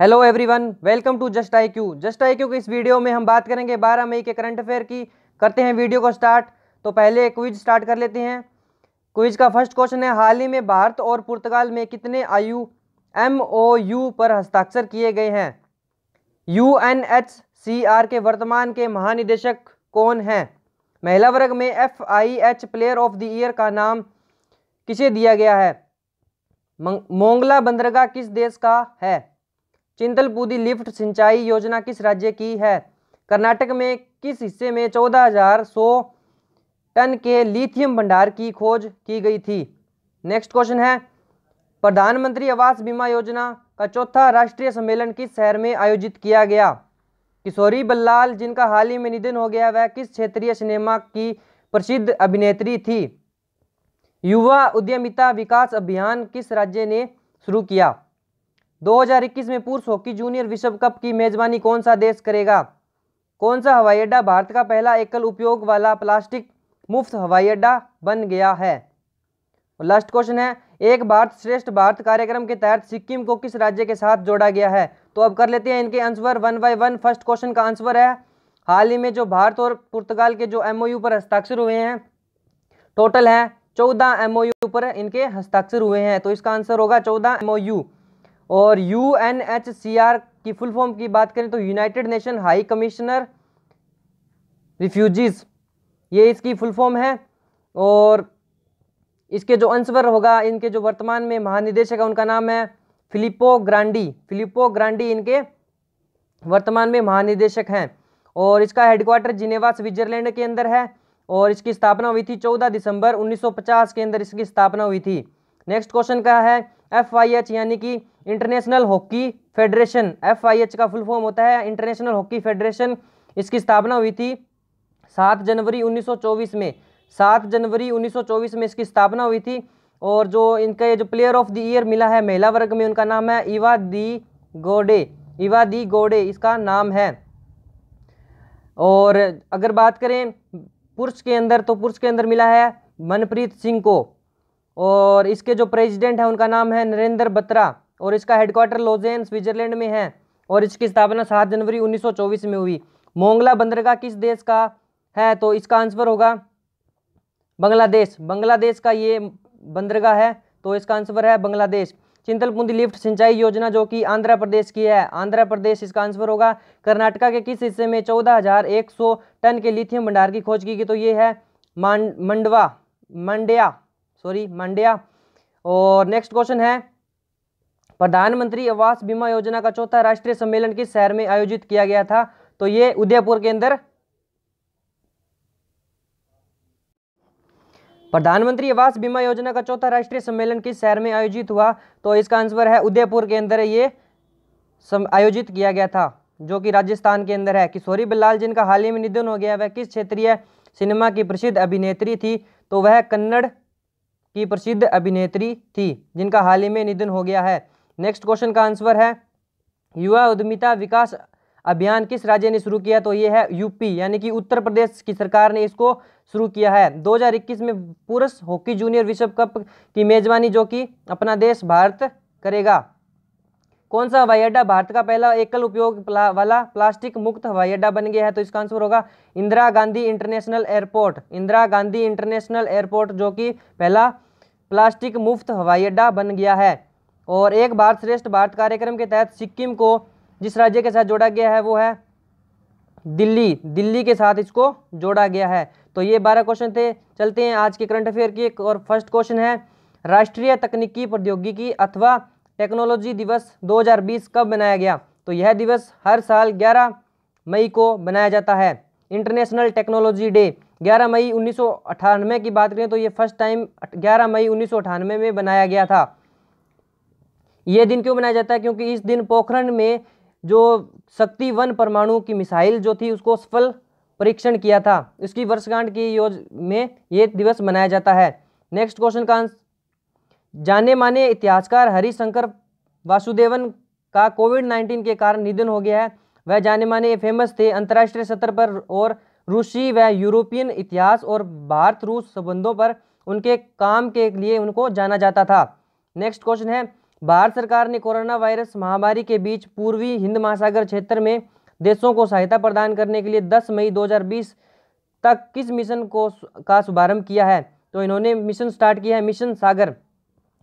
hello everyone welcome to just I Q just I Q की इस video में हम बात करेंगे 12 मई के करंट अफेयर की करते हैं वीडियो को स्टार्ट तो पहले क्विज स्टार्ट कर लेते हैं क्विज का फर्स्ट क्वेश्चन है हाल ही में भारत और पुर्तगाल में कितने आयु एम ओ यू पर हस्ताक्षर किए गए हैं U N H C R के वर्तमान के महानिदेशक कौन हैं महिला वर्ग में F I H player of the year का नाम किसे दिया गया है मोंगला बंदरगाह किस देश का है चिंतलपुदी लिफ्ट सिंचाई योजना किस राज्य की है कर्नाटक में किस हिस्से में चौदह हजार सौ टन के लिथियम भंडार की खोज की गई थी नेक्स्ट क्वेश्चन है प्रधानमंत्री आवास बीमा योजना का चौथा राष्ट्रीय सम्मेलन किस शहर में आयोजित किया गया किशोरी बल्लाल जिनका हाल ही में निधन हो गया वह किस क्षेत्रीय सिनेमा की प्रसिद्ध अभिनेत्री थी युवा उद्यमिता विकास अभियान किस राज्य ने शुरू किया 2021 में पुरुष हॉकी जूनियर विश्व कप की मेजबानी कौन सा देश करेगा कौन सा हवाई अड्डा भारत का पहला एकल उपयोग वाला प्लास्टिक मुफ्त हवाई अड्डा बन गया है लास्ट क्वेश्चन है एक भारत श्रेष्ठ भारत कार्यक्रम के तहत सिक्किम को किस राज्य के साथ जोड़ा गया है तो अब कर लेते हैं इनके answer one by one first question का आंसर है हाल ही में जो भारत और पुर्तगाल के जो एमओयू पर हस्ताक्षर हुए हैं टोटल है चौदह एमओयू पर इनके हस्ताक्षर हुए हैं तो इसका आंसर होगा चौदह एमओयू और यू की फुल फॉर्म की बात करें तो united nation high commissioner refugees ये इसकी फुल फॉर्म है और इसके जो अंशवर होगा इनके जो वर्तमान में महानिदेशक है उनका नाम है फिलिपो ग्रांडी फिलिपो ग्रांडी इनके वर्तमान में महानिदेशक हैं और इसका हेडक्वार्टर जिनेवा स्विट्जरलैंड के अंदर है और इसकी स्थापना हुई थी 14 दिसंबर 1950 के अंदर इसकी स्थापना हुई थी नेक्स्ट क्वेश्चन का है एफ यानी कि international hockey federation F I H का फुल फॉर्म होता है इंटरनेशनल हॉकी फेडरेशन इसकी स्थापना हुई थी सात जनवरी 1924 में सात जनवरी 1924 में इसकी स्थापना हुई थी और जो इनका ये जो प्लेयर ऑफ द ईयर मिला है महिला वर्ग में उनका नाम है इवा दी गोडे इवा दी गोडे इसका नाम है और अगर बात करें पुरुष के अंदर तो पुरुष के अंदर मिला है मनप्रीत सिंह को और इसके जो प्रेसिडेंट हैं उनका नाम है नरेंद्र बत्रा और इसका हेडक्वार्टर लोजेन स्विट्जरलैंड में है और इसकी स्थापना सात जनवरी 1924 में हुई मोंगला बंदरगाह किस देश का है तो इसका आंसर होगा बांग्लादेश बांग्लादेश का ये बंदरगाह है तो इसका आंसर है बांग्लादेश चिंतलपुंदी लिफ्ट सिंचाई योजना जो कि आंध्र प्रदेश की है आंध्र प्रदेश इसका आंसर होगा कर्नाटका के किस हिस्से में चौदह हजार एक सौ टन के लिथियम भंडार की खोज की गई तो ये है मंडवा मंडिया सॉरी मंडिया और नेक्स्ट क्वेश्चन है प्रधानमंत्री आवास बीमा योजना का चौथा राष्ट्रीय सम्मेलन किस शहर में आयोजित किया गया था तो ये उदयपुर के अंदर प्रधानमंत्री आवास बीमा योजना का चौथा राष्ट्रीय सम्मेलन किस शहर में आयोजित हुआ तो इसका आंसर है उदयपुर के अंदर ये आयोजित किया गया था जो कि राजस्थान के अंदर है किशोरी बिल्लाल जिनका हाल ही में निधन हो गया वह किस क्षेत्रीय सिनेमा की प्रसिद्ध अभिनेत्री थी तो वह कन्नड़ की प्रसिद्ध अभिनेत्री थी जिनका हाल ही में निधन हो गया है नेक्स्ट क्वेश्चन का आंसर है युवा उद्यमिता विकास अभियान किस राज्य ने शुरू किया तो ये है यूपी यानी कि उत्तर प्रदेश की सरकार ने इसको शुरू किया है 2021 में पुरुष हॉकी जूनियर विश्व कप की मेजबानी जो कि अपना देश भारत करेगा कौन सा हवाई अड्डा भारत का पहला एकल उपयोग प्ला, वाला प्लास्टिक मुक्त हवाई अड्डा बन गया है तो इसका आंसर होगा Indira Gandhi international airport Indira Gandhi international airport जो कि पहला प्लास्टिक मुफ्त हवाई अड्डा बन गया है और एक भारत श्रेष्ठ भारत कार्यक्रम के तहत सिक्किम को जिस राज्य के साथ जोड़ा गया है वो है दिल्ली दिल्ली के साथ इसको जोड़ा गया है तो ये बारह क्वेश्चन थे चलते हैं आज के करंट अफेयर की एक और फर्स्ट क्वेश्चन है राष्ट्रीय तकनीकी प्रौद्योगिकी अथवा टेक्नोलॉजी दिवस 2020 कब मनाया गया तो यह दिवस हर साल 11 मई को मनाया जाता है इंटरनेशनल टेक्नोलॉजी डे 11 मई उन्नीस की बात करें तो ये फर्स्ट टाइम 11 मई उन्नीस में बनाया गया था ये दिन क्यों मनाया जाता है क्योंकि इस दिन पोखरण में जो शक्ति वन परमाणु की मिसाइल जो थी उसको सफल परीक्षण किया था इसकी वर्षगांठ की योज में ये दिवस मनाया जाता है नेक्स्ट क्वेश्चन का जाने माने इतिहासकार हरिशंकर वासुदेवन का कोविड नाइन्टीन के कारण निधन हो गया है वह जाने माने फेमस थे अंतर्राष्ट्रीय स्तर पर और रूसी व यूरोपियन इतिहास और भारत रूस संबंधों पर उनके काम के लिए उनको जाना जाता था नेक्स्ट क्वेश्चन है भारत सरकार ने कोरोना वायरस महामारी के बीच पूर्वी हिंद महासागर क्षेत्र में देशों को सहायता प्रदान करने के लिए 10 मई 2020 तक किस मिशन को का शुभारंभ किया है तो इन्होंने मिशन स्टार्ट किया है mission Sagar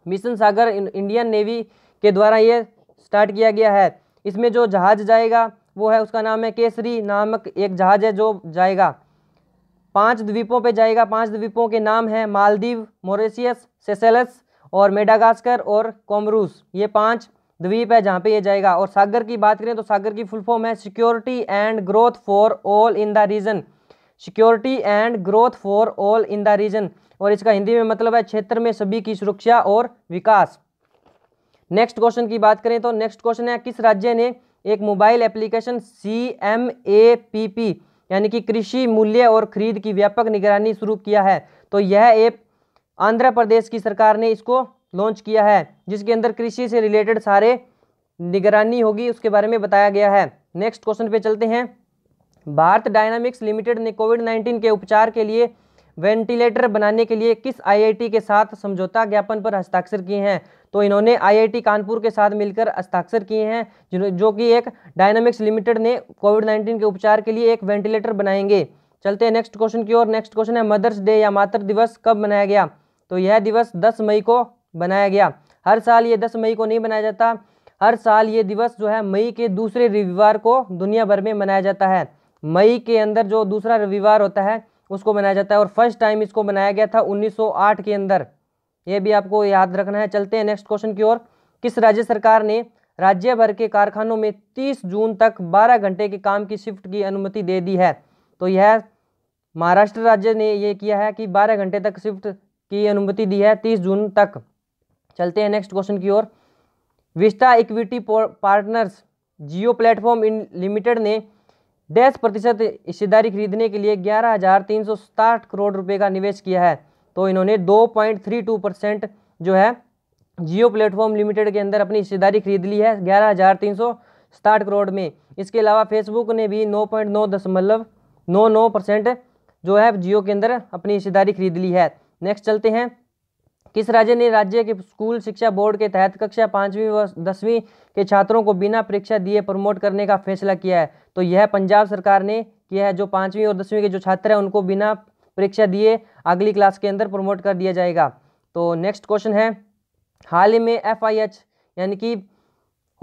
mission Sagar Indian navy के द्वारा ये स्टार्ट किया गया है इसमें जो जहाज़ जाएगा वो है उसका नाम है केसरी नामक एक जहाज़ है जो जाएगा पांच द्वीपों पे जाएगा पांच द्वीपों के नाम हैं मालदीव मोरेशियस सेसेलस और मेडागास्कर और कॉमरूस ये पांच द्वीप है जहाँ पे ये जाएगा और सागर की बात करें तो सागर की फुल फॉर्म है security and growth for all in the region security and growth for all in the region और इसका हिंदी में मतलब है क्षेत्र में सभी की सुरक्षा और विकास नेक्स्ट क्वेश्चन की बात करें तो नेक्स्ट क्वेश्चन है किस राज्य ने एक mobile application C M A P P यानी कि कृषि मूल्य और खरीद की व्यापक निगरानी शुरू किया है तो यह ऐप आंध्र प्रदेश की सरकार ने इसको लॉन्च किया है जिसके अंदर कृषि से रिलेटेड सारे निगरानी होगी उसके बारे में बताया गया है नेक्स्ट क्वेश्चन पे चलते हैं भारत डायनामिक्स लिमिटेड ने कोविड नाइन्टीन के उपचार के लिए वेंटिलेटर बनाने के लिए किस आईआईटी के साथ समझौता ज्ञापन पर हस्ताक्षर किए हैं तो इन्होंने आईआईटी कानपुर के साथ मिलकर हस्ताक्षर किए हैं जो कि एक डायनामिक्स लिमिटेड ने कोविड नाइन्टीन के उपचार के लिए एक वेंटिलेटर बनाएंगे चलते हैं नेक्स्ट क्वेश्चन की ओर नेक्स्ट क्वेश्चन है मदर्स डे या मातृ दिवस कब मनाया गया तो यह दिवस दस मई को बनाया गया हर साल ये दस मई को नहीं मनाया जाता हर साल ये दिवस जो है मई के दूसरे रविवार को दुनिया भर में मनाया जाता है मई के अंदर जो दूसरा रविवार होता है उसको मनाया जाता है और फर्स्ट टाइम इसको मनाया गया था 1908 के अंदर यह भी आपको याद रखना है चलते हैं नेक्स्ट क्वेश्चन की ओर किस राज्य सरकार ने राज्य भर के कारखानों में 30 जून तक 12 घंटे के काम की शिफ्ट की अनुमति दे दी है तो यह महाराष्ट्र राज्य ने यह किया है कि 12 घंटे तक शिफ्ट की अनुमति दी है तीस जून तक चलते हैं नेक्स्ट क्वेश्चन की ओर Vista equity partners Jio platform in limited ने दस प्रतिशत हिस्सेदारी खरीदने के लिए ग्यारह हज़ार तीन सौ साठ करोड़ रुपए का निवेश किया है तो इन्होंने दो पॉइंट थ्री टू परसेंट जो है जियो प्लेटफॉर्म लिमिटेड के अंदर अपनी हिस्सेदारी खरीद ली है ग्यारह हज़ार तीन सौ साठ करोड़ में इसके अलावा फेसबुक ने भी नौ पॉइंट नौ दशमलव नौ नौ परसेंट जो है जियो के अंदर अपनी हिस्सेदारी खरीद ली है नेक्स्ट चलते हैं किस राज्य ने राज्य के स्कूल शिक्षा बोर्ड के तहत कक्षा पाँचवीं व दसवीं के छात्रों को बिना परीक्षा दिए प्रमोट करने का फैसला किया है तो यह पंजाब सरकार ने किया है जो पाँचवीं और दसवीं के जो छात्र हैं उनको बिना परीक्षा दिए अगली क्लास के अंदर प्रमोट कर दिया जाएगा तो नेक्स्ट क्वेश्चन है हाल ही में एफ यानी कि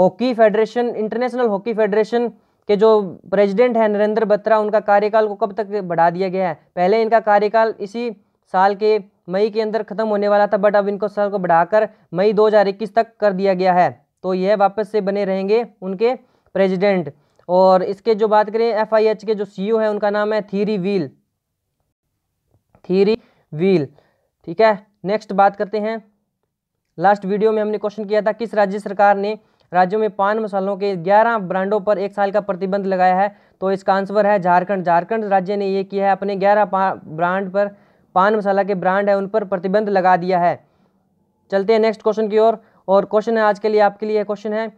hockey federation international hockey federation के जो प्रेसिडेंट हैं नरेंद्र बत्रा उनका कार्यकाल को कब तक बढ़ा दिया गया है पहले इनका कार्यकाल इसी साल के मई के अंदर ख़त्म होने वाला था बट अब इनको साल को बढ़ाकर मई 2021 तक कर दिया गया है तो यह वापस से बने रहेंगे उनके प्रेसिडेंट और इसके जो बात करें एफ के जो सी e है उनका नाम है थीरी व्हील थीरी व्हील ठीक है नेक्स्ट बात करते हैं लास्ट वीडियो में हमने क्वेश्चन किया था किस राज्य सरकार ने राज्यों में पान मसालों के 11 ब्रांडों पर एक साल का प्रतिबंध लगाया है तो इसका आंसर है झारखंड झारखंड राज्य ने ये किया है अपने 11 ब्रांड पर पान मसाला के ब्रांड है उन पर प्रतिबंध लगा दिया है चलते हैं नेक्स्ट क्वेश्चन की ओर और, क्वेश्चन है आज के लिए आपके लिए क्वेश्चन है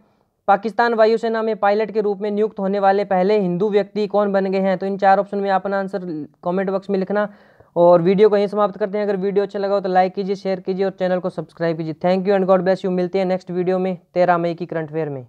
पाकिस्तान वायुसेना में पायलट के रूप में नियुक्त होने वाले पहले हिंदू व्यक्ति कौन बन गए हैं तो इन चार ऑप्शन में अपना आंसर कमेंट बॉक्स में लिखना और वीडियो को यहीं समाप्त करते हैं अगर वीडियो अच्छा लगा हो तो लाइक कीजिए शेयर कीजिए और चैनल को सब्सक्राइब कीजिए thank you and God bless you मिलते हैं नेक्स्ट वीडियो में तेरह मई की करंट अफेयर में